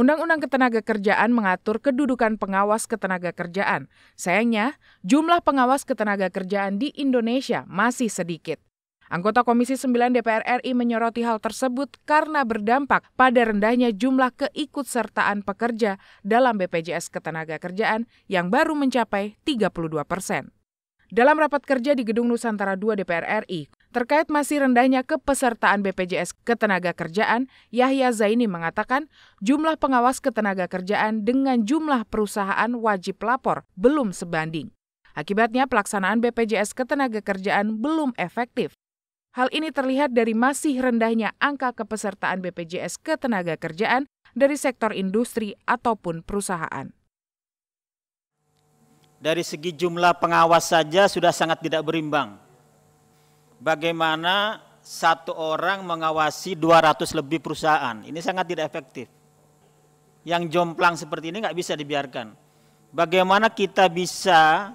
Undang-Undang Ketenagakerjaan mengatur kedudukan pengawas ketenaga kerjaan. Sayangnya, jumlah pengawas ketenaga kerjaan di Indonesia masih sedikit. Anggota Komisi 9 DPR RI menyoroti hal tersebut karena berdampak pada rendahnya jumlah keikutsertaan pekerja dalam BPJS ketenaga kerjaan yang baru mencapai 32 persen. Dalam rapat kerja di Gedung Nusantara 2 DPR RI, Terkait masih rendahnya kepesertaan BPJS Ketenaga Kerjaan, Yahya Zaini mengatakan jumlah pengawas ketenaga kerjaan dengan jumlah perusahaan wajib lapor belum sebanding. Akibatnya pelaksanaan BPJS Ketenaga Kerjaan belum efektif. Hal ini terlihat dari masih rendahnya angka kepesertaan BPJS ketenaga kerjaan dari sektor industri ataupun perusahaan. Dari segi jumlah pengawas saja sudah sangat tidak berimbang bagaimana satu orang mengawasi 200 lebih perusahaan. Ini sangat tidak efektif. Yang jomplang seperti ini nggak bisa dibiarkan. Bagaimana kita bisa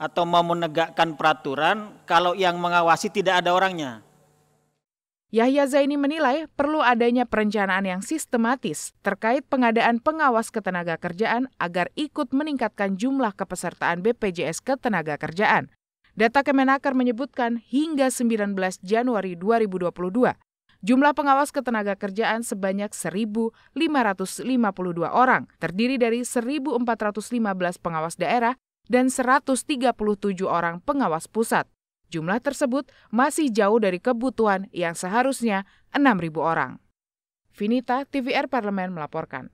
atau mau menegakkan peraturan kalau yang mengawasi tidak ada orangnya? Yahya Zaini menilai perlu adanya perencanaan yang sistematis terkait pengadaan pengawas ketenaga kerjaan agar ikut meningkatkan jumlah kepesertaan BPJS ketenaga kerjaan. Data Kemenaker menyebutkan hingga 19 Januari 2022, jumlah pengawas ketenaga kerjaan sebanyak 1.552 orang, terdiri dari 1.415 pengawas daerah dan 137 orang pengawas pusat. Jumlah tersebut masih jauh dari kebutuhan yang seharusnya 6.000 orang. Vinita, TVR Parlemen melaporkan.